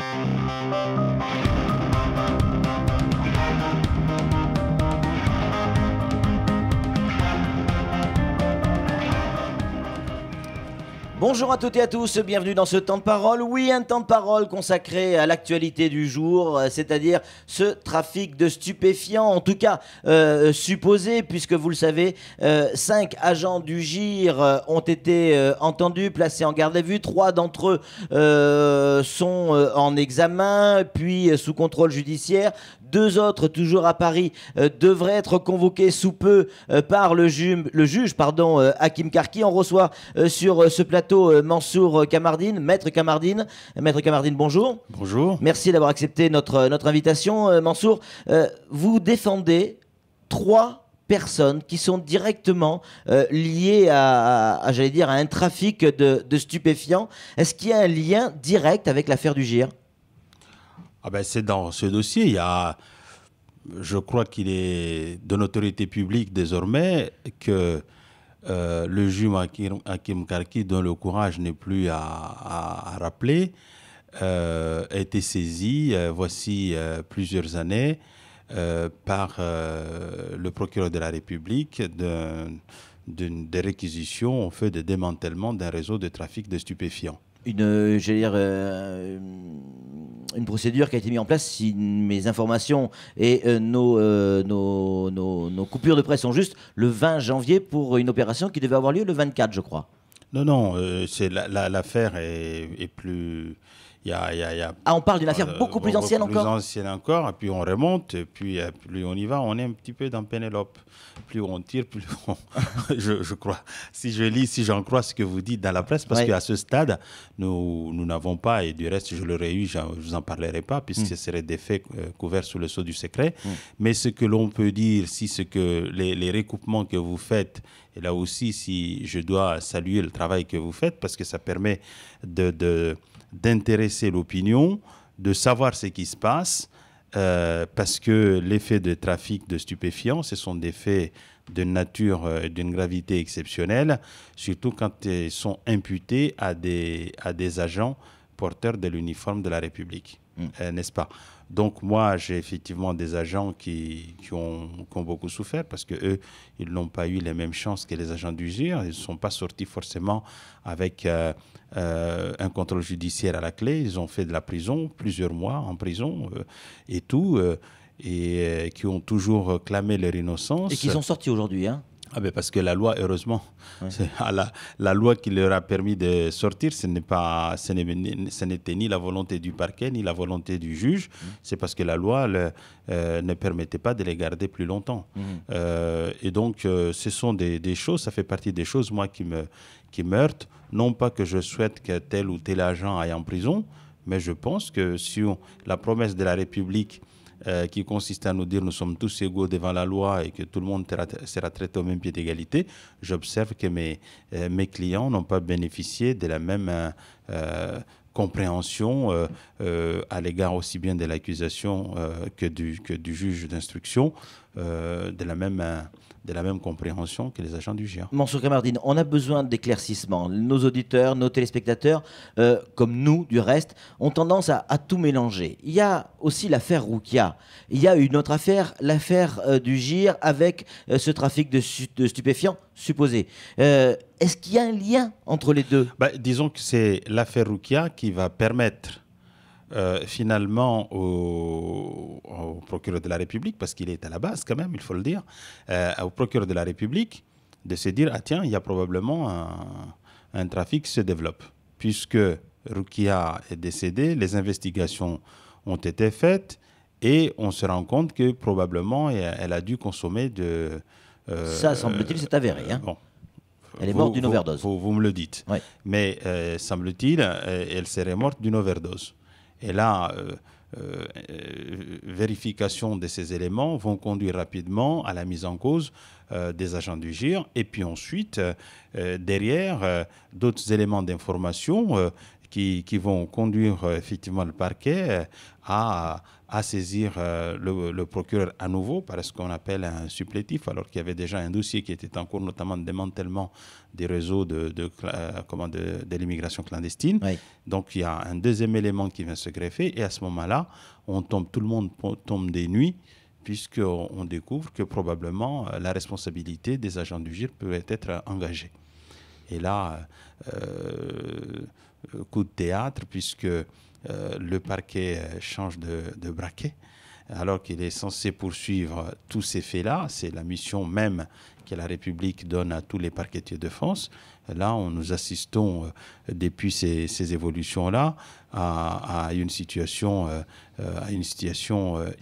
Thank you. Bonjour à toutes et à tous, bienvenue dans ce temps de parole. Oui, un temps de parole consacré à l'actualité du jour, euh, c'est-à-dire ce trafic de stupéfiants, en tout cas euh, supposé, puisque vous le savez, euh, cinq agents du GIR ont été entendus, placés en garde à vue. Trois d'entre eux sont en examen, puis sous contrôle judiciaire. Deux autres, toujours à Paris, euh, devraient être convoqués sous peu euh, par le, juge pardon, euh, Hakim Karki. On reçoit sur ce plateau Mansour Kamardine, Maître Kamardine. Maître Kamardine, bonjour. Bonjour. Merci d'avoir accepté notre, invitation. Mansour, vous défendez trois personnes qui sont directement liées à, j'allais dire, à un trafic de, de stupéfiants. Est-ce qu'il y a un lien direct avec l'affaire du GIR ah ben C'est dans ce dossier. Il y a, je crois qu'il est de l'autorité publique désormais que euh, le juge Hakim Karki, dont le courage n'est plus à, rappeler, euh, a été saisi, euh, voici plusieurs années, par le procureur de la République d'une des réquisitions au fait de démantèlement d'un réseau de trafic de stupéfiants une, euh, dire, euh, une procédure qui a été mise en place, si mes informations et euh, nos, nos, coupures de presse sont justes, le 20 janvier pour une opération qui devait avoir lieu le 24, je crois. Non, non, c'est l'affaire est, plus ah, on parle d'une affaire euh, beaucoup plus ancienne encore Plus ancienne encore, et puis on remonte, puis plus on y va, on est un petit peu dans Pénélope. Plus on tire, plus on... je, crois, si je lis, si j'en crois ce que vous dites dans la presse, parce qu'à ce stade, nous n'avons pas, et du reste, je l'aurais eu, je ne vous en parlerai pas, puisque hmm. ce serait des faits euh, couverts sous le sceau du secret. Hmm. Mais ce que l'on peut dire, si ce que les, recoupements que vous faites et là aussi, si je dois saluer le travail que vous faites, parce que ça permet de, de, d'intéresser l'opinion, de savoir ce qui se passe, euh, parce que l'effet de trafic de stupéfiants, ce sont des faits d'une nature, euh, d'une gravité exceptionnelle, surtout quand ils sont imputés à des, à des agents porteurs de l'uniforme de la République, mm. euh, n'est-ce pas donc moi, j'ai effectivement des agents qui, ont, beaucoup souffert parce que eux, ils n'ont pas eu les mêmes chances que les agents d'usure. Ils ne sont pas sortis forcément avec euh, euh, un contrôle judiciaire à la clé. Ils ont fait de la prison, plusieurs mois en prison euh, et tout, et qui ont toujours clamé leur innocence. Et qui sont sortis aujourd'hui, hein ah ben parce que la loi, heureusement, ah, la, loi qui leur a permis de sortir, ce n'est pas, ce n'était ni la volonté du parquet ni la volonté du juge. Mm. C'est parce que la loi euh, ne permettait pas de les garder plus longtemps. Mm. Euh, et donc, euh, ce sont des, choses, ça fait partie des choses moi qui me qui Non pas que je souhaite que tel ou tel agent aille en prison, mais je pense que si on, la promesse de la République euh, qui consiste à nous dire nous sommes tous égaux devant la loi et que tout le monde sera traité au même pied d'égalité, j'observe que mes, euh, mes clients n'ont pas bénéficié de la même euh, compréhension à l'égard aussi bien de l'accusation que, du, que du juge d'instruction, de la même de la même compréhension que les agents du GIR. Monsieur Camardine, on a besoin d'éclaircissements. Nos auditeurs, nos téléspectateurs, euh, comme nous du reste, ont tendance à, tout mélanger. Il y a aussi l'affaire Roukia. Il y a une autre affaire, l'affaire euh, du GIR avec euh, ce trafic de, stupéfiants supposé. Est-ce qu'il y a un lien entre les deux bah, Disons que c'est l'affaire Roukia qui va permettre euh, finalement au, procureur de la République, parce qu'il est à la base quand même, il faut le dire, euh, au procureur de la République de se dire, ah tiens, il y a probablement un, trafic qui se développe. Puisque Rukia est décédée, les investigations ont été faites et on se rend compte que probablement elle a dû consommer de... Euh, Ça, semble-t-il, c'est avéré. Hein. Bon. Elle est morte d'une overdose. Vous, me le dites. Mais semble-t-il, elle serait morte d'une overdose. Et là, euh, euh, vérification de ces éléments vont conduire rapidement à la mise en cause euh, des agents du GIR et puis ensuite, derrière, d'autres éléments d'information qui, vont conduire effectivement le parquet à, à saisir euh, le, procureur à nouveau par ce qu'on appelle un supplétif, alors qu'il y avait déjà un dossier qui était en cours, notamment de démantèlement des réseaux de, de, euh, l'immigration clandestine. Donc il y a un deuxième élément qui vient se greffer, et à ce moment-là, on tombe, tout le monde tombe des nuits, puisqu'on découvre que probablement euh, la responsabilité des agents du GIR peut être engagée. Et là, coup de théâtre, puisque euh, le parquet euh, change de, braquet alors qu'il est censé poursuivre tous ces faits-là. C'est la mission même que la République donne à tous les parquetiers de France. Là, on nous assistons euh, depuis ces, évolutions-là à une situation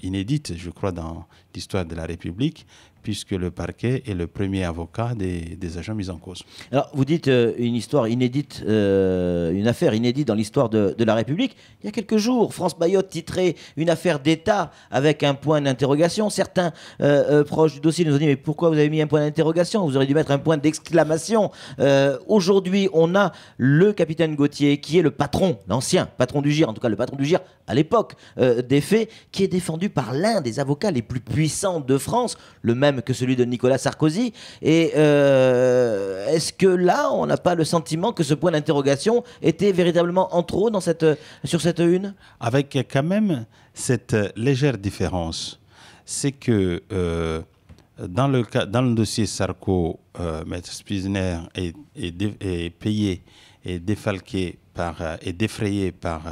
inédite, je crois, dans l'histoire de la République, puisque le parquet est le premier avocat des, agents mis en cause. Alors, vous dites euh, une histoire inédite, euh, une affaire inédite dans l'histoire de, la République. Il y a quelques jours, France Bayotte titrait une affaire d'État avec un point d'interrogation. Certains euh, proches du dossier nous ont dit Mais pourquoi vous avez mis un point d'interrogation Vous auriez dû mettre un point d'exclamation. Aujourd'hui, on a le capitaine Gauthier, qui est le patron, l'ancien patron du GIR, en tout cas le patron du GIR à l'époque des faits, qui est défendu par l'un des avocats les plus puissants de France, le même que celui de Nicolas Sarkozy. Et euh, est-ce que là, on n'a pas le sentiment que ce point d'interrogation était véritablement en trop dans cette, sur cette une Avec quand même cette légère différence, c'est que euh, dans, le, dans le dossier Sarko, euh, Maître Spisner est, est, est, payé et défalqué par, euh, est défrayé par,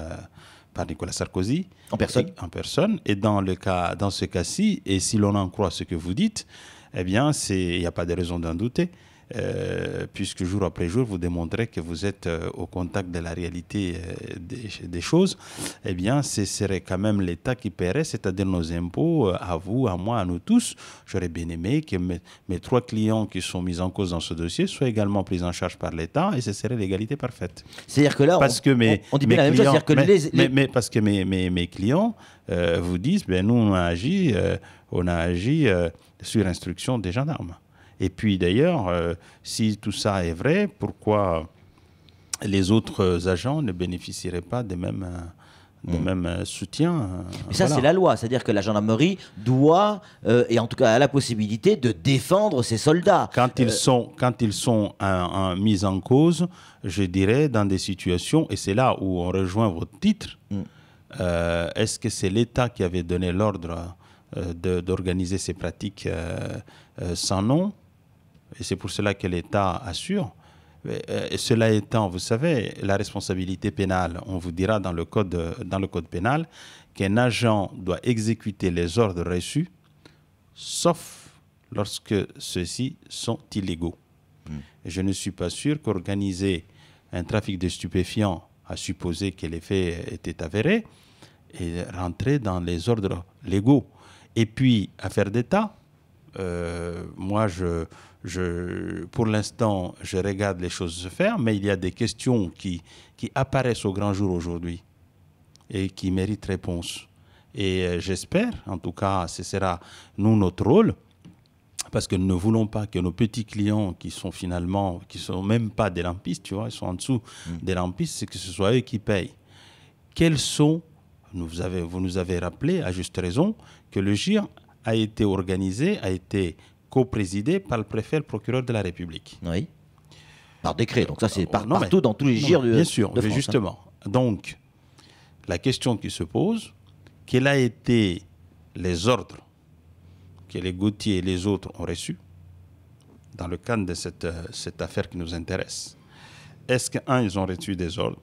par Nicolas Sarkozy. En personne. personne. Et dans, le cas, dans ce cas-ci, et si l'on en croit ce que vous dites, eh bien, il n'y a pas de raison d'en douter. Euh, puisque jour après jour, vous démontrez que vous êtes euh, au contact de la réalité euh, des, choses, eh bien, ce serait quand même l'État qui paierait, c'est-à-dire nos impôts, à vous, à moi, à nous tous. J'aurais bien aimé que mes, trois clients qui sont mis en cause dans ce dossier soient également pris en charge par l'État et ce serait l'égalité parfaite. C'est-à-dire que là, on, dit la même chose, que mais, les, mais, parce que mes, clients vous disent, ben, nous, on a agi, on a agi sur instruction des gendarmes. Et puis d'ailleurs, euh, si tout ça est vrai, pourquoi les autres agents ne bénéficieraient pas des mêmes, euh, des mm. mêmes euh, soutiens Mais ça, c'est la loi. C'est-à-dire que la gendarmerie doit, et en tout cas a la possibilité, de défendre ses soldats. Quand ils sont, quand ils sont mis en cause, je dirais, dans des situations, et c'est là où on rejoint votre titre, mm. est-ce que c'est l'État qui avait donné l'ordre d'organiser ces pratiques sans nom et c'est pour cela que l'État assure. Euh, cela étant, vous savez, la responsabilité pénale, on vous dira dans le code, dans le code pénal qu'un agent doit exécuter les ordres reçus, sauf lorsque ceux-ci sont illégaux. Hmm. Je ne suis pas sûr qu'organiser un trafic de stupéfiants, à supposer que les faits étaient avérés, et rentrer dans les ordres légaux. Et puis, affaire d'État, euh, moi, je, je, pour l'instant, je regarde les choses se faire, mais il y a des questions qui, qui apparaissent au grand jour aujourd'hui et qui méritent réponse. Et euh, j'espère, en tout cas, ce sera nous notre rôle, parce que nous ne voulons pas que nos petits clients, qui sont finalement, qui sont même pas des lampistes, tu vois, ils sont en dessous mm. des lampistes, c'est que ce soit eux qui payent. Quels sont, nous vous, avez, vous nous avez rappelé à juste raison, que le GIR a été organisé, a été co-présidé par le préfet, le procureur de la République. Oui. Par décret. Donc ça, c'est euh, partout dans tous les girs de Bien sûr, hein. justement. Donc, la question qui se pose, quels ont été les ordres que les Gauthier et les autres ont reçus dans le cadre de cette, euh, cette affaire qui nous intéresse Est-ce que, un, ils ont reçu des ordres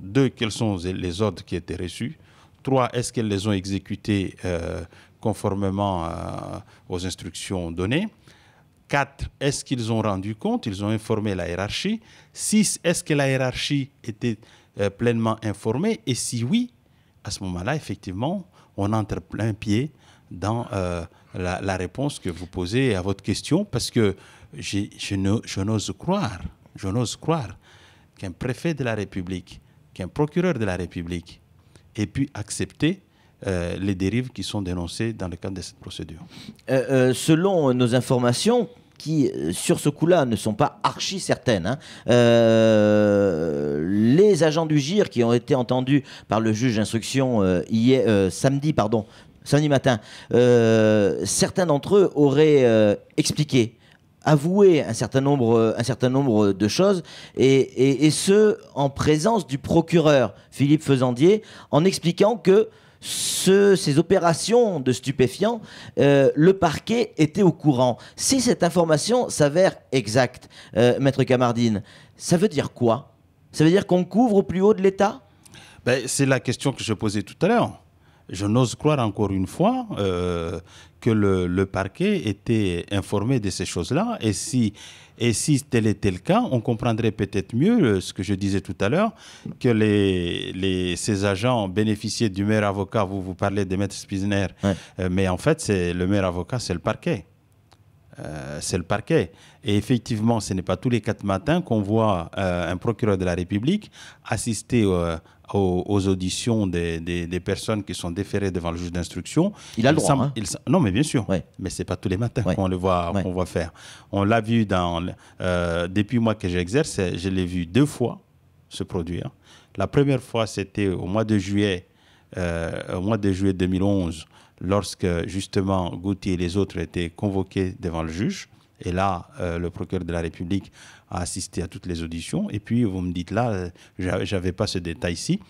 Deux, quels sont les ordres qui étaient reçus Trois, est-ce qu'elles les ont exécutés euh, conformément euh, aux instructions données. 4. Est-ce qu'ils ont rendu compte Ils ont informé la hiérarchie. 6. Est-ce que la hiérarchie était euh, pleinement informée Et si oui, à ce moment-là, effectivement, on entre plein pied dans euh, la, réponse que vous posez à votre question, parce que je n'ose croire, je n'ose croire qu'un préfet de la République, qu'un procureur de la République ait pu accepter euh, les dérives qui sont dénoncées dans le cadre de cette procédure. Euh, euh, selon nos informations, qui, sur ce coup-là, ne sont pas archi certaines. Hein, les agents du GIR qui ont été entendus par le juge d'instruction hier, samedi, pardon, samedi matin, certains d'entre eux auraient expliqué avoué un certain nombre, un certain nombre de choses, et, ce, en présence du procureur Philippe Faisandier, en expliquant que ces opérations de stupéfiants, euh, le parquet était au courant. Si cette information s'avère exacte, euh, Maître Camardine, ça veut dire quoi Ça veut dire qu'on couvre au plus haut de l'État ben, C'est la question que je posais tout à l'heure je n'ose croire encore une fois euh, que le, parquet était informé de ces choses-là. Et si, et si tel était le cas, on comprendrait peut-être mieux euh, ce que je disais tout à l'heure, que les, les, ces agents bénéficiaient du maire avocat. Vous, vous parlez des maîtres Spisner, euh, mais en fait, c'est le maire avocat, c'est le parquet. Euh, c'est le parquet. Et effectivement, ce n'est pas tous les quatre matins qu'on voit euh, un procureur de la République assister euh, aux, auditions des, personnes qui sont déférées devant le juge d'instruction. Il a le droit. Hein. non, mais bien sûr. Mais ce n'est pas tous les matins qu'on le voit, qu'on voit faire. On l'a vu dans. depuis moi que j'exerce, je l'ai vu deux fois se produire. La première fois, c'était au mois de juillet. au mois de juillet 2011, lorsque justement Gauthier et les autres étaient convoqués devant le juge. Et là, euh, le procureur de la République a assisté à toutes les auditions. Et puis, vous me dites là, euh, je n'avais pas ce détail-ci.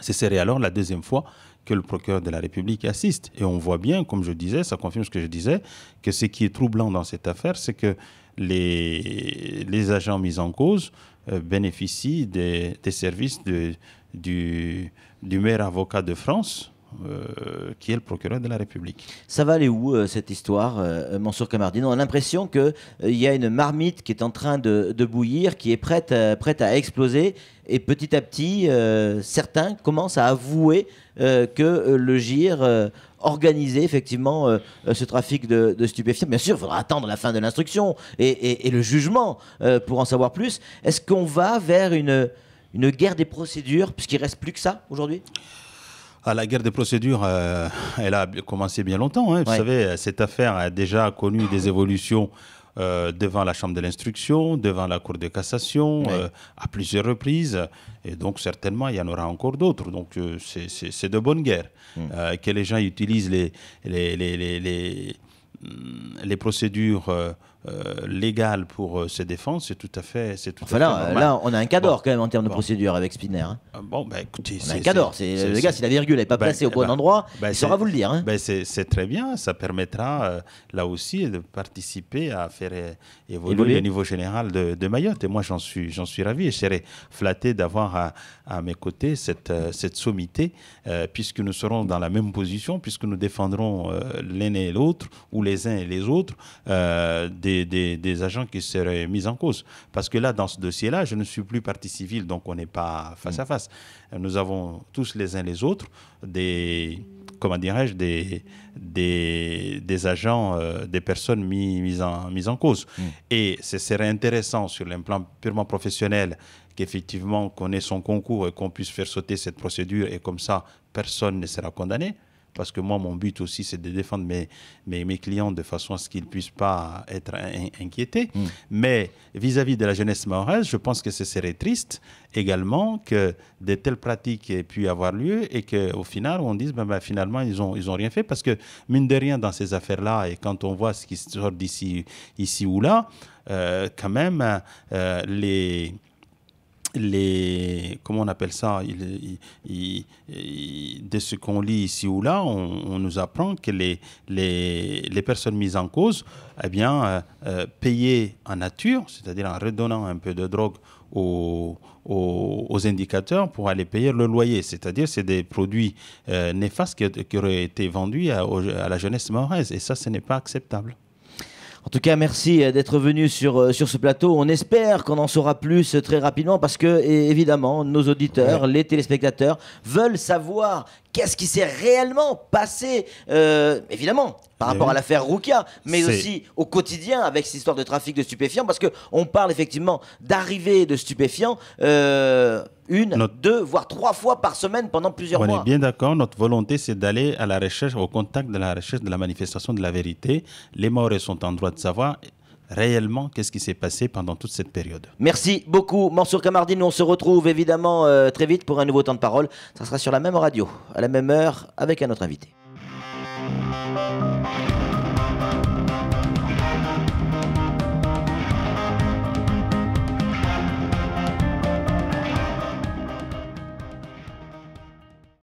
Ce serait alors la deuxième fois que le procureur de la République assiste. Et on voit bien, comme je disais, ça confirme ce que je disais, que ce qui est troublant dans cette affaire, c'est que les, agents mis en cause euh, bénéficient des, services du, du maire avocat de France, euh, qui est le procureur de la République. Ça va aller où euh, cette histoire, monsieur euh, Mansour Camardine On a l'impression qu'il y a une marmite qui est en train de, bouillir, qui est prête, prête à exploser, et petit à petit, certains commencent à avouer que le GIR organisait effectivement ce trafic de, de stupéfiants. Bien sûr, il faudra attendre la fin de l'instruction et, et, le jugement pour en savoir plus. Est-ce qu'on va vers une, une guerre des procédures, puisqu'il reste plus que ça aujourd'hui ah, la guerre des procédures, euh, elle a commencé bien longtemps. Hein. Vous savez, cette affaire a déjà connu des évolutions euh, devant la Chambre de l'instruction, devant la Cour de cassation, euh, à plusieurs reprises. Et donc, certainement, il y en aura encore d'autres. Donc, c'est de bonne guerre mm. que les gens utilisent les, les, les, les, les hum, procédures euh, légal pour euh, défenses, c'est tout à fait, tout là, là, on a un cador quand même en termes de procédure avec Spinner. Hein. Ah, bon, ben écoutez, C'est un cador. C'est, le gars, si la virgule n'est pas ben, placée au eh bon ben, endroit, ben, il saura vous le dire. Hein. Ben, c'est, très bien. Ça permettra euh, là aussi de participer à faire euh, évoluer, le niveau général de, Mayotte. Et moi, j'en suis, j'en suis ravi. Et je serais flatté d'avoir à, mes côtés cette, cette sommité, puisque nous serons dans la même position, puisque nous défendrons l'un et l'autre ou les uns et les autres. Des des, agents qui seraient mis en cause. Parce que là, dans ce dossier-là, je ne suis plus partie civile, donc on n'est pas face à mm. face. Nous avons tous les uns les autres des comment dirais-je, des, des, agents, euh, des personnes mises en, en cause. Mm. Et ce serait intéressant sur un plan purement professionnel qu'effectivement qu'on ait son concours et qu'on puisse faire sauter cette procédure et comme ça, personne ne sera condamné parce que moi, mon but aussi, c'est de défendre mes, mes, clients de façon à ce qu'ils ne puissent pas être inquiétés. Hmm. Mais vis-à-vis de la jeunesse mahoraise, je pense que ce serait triste également que de telles pratiques aient pu avoir lieu et qu'au final, on dise, ben, ben finalement, ils n'ont ils ont rien fait. Parce que, mine de rien, dans ces affaires-là, et quand on voit ce qui sort d'ici ici ou là, euh, quand même, euh, les les comment on appelle ça de ce qu'on lit ici ou là on, nous apprend que les, les, personnes mises en cause eh bien euh, euh, payaient en nature c'est-à-dire en redonnant un peu de drogue aux, indicateurs pour aller payer le loyer c'est-à-dire c'est des produits euh, néfastes qui, auraient été vendus à, la jeunesse mahoraise et ça ce n'est pas acceptable en tout cas, merci euh, d'être venu sur, euh, sur ce plateau. On espère qu'on en saura plus euh, très rapidement parce que, évidemment, nos auditeurs, les téléspectateurs veulent savoir qu'est-ce qui s'est réellement passé, euh, évidemment, par rapport à l'affaire Roukia, mais aussi au quotidien avec cette histoire de trafic de stupéfiants, parce qu'on parle effectivement d'arrivée de stupéfiants. Euh, une, deux, voire trois fois par semaine pendant plusieurs mois. On est bien d'accord. Notre volonté, c'est d'aller à la recherche, au contact de la recherche de la manifestation de la vérité. Les morts sont en droit de savoir réellement qu'est-ce qui s'est passé pendant toute cette période. Merci beaucoup, Mansour Kamardi. on se retrouve évidemment euh, très vite pour un nouveau temps de parole. Ça sera sur la même radio, à la même heure, avec un autre invité.